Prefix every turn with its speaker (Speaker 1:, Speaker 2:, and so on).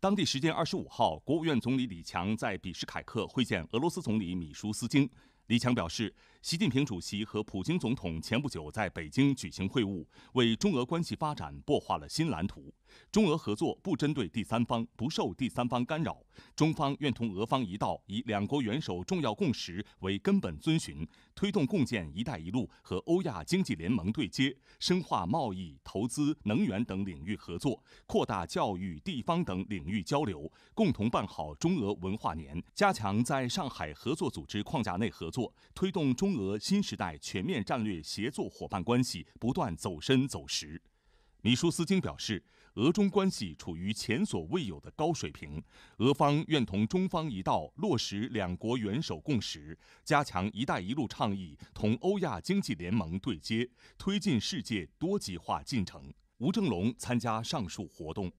Speaker 1: 当地时间二十五号，国务院总理李强在比什凯克会见俄罗斯总理米舒斯京。李强表示，习近平主席和普京总统前不久在北京举行会晤，为中俄关系发展擘画了新蓝图。中俄合作不针对第三方，不受第三方干扰。中方愿同俄方一道，以两国元首重要共识为根本遵循，推动共建“一带一路”和欧亚经济联盟对接，深化贸易、投资、能源等领域合作，扩大教育、地方等领域交流，共同办好中俄文化年，加强在上海合作组织框架内合作，推动中俄新时代全面战略协作伙伴关系不断走深走实。米舒斯京表示，俄中关系处于前所未有的高水平，俄方愿同中方一道落实两国元首共识，加强“一带一路”倡议同欧亚经济联盟对接，推进世界多极化进程。吴正龙参加上述活动。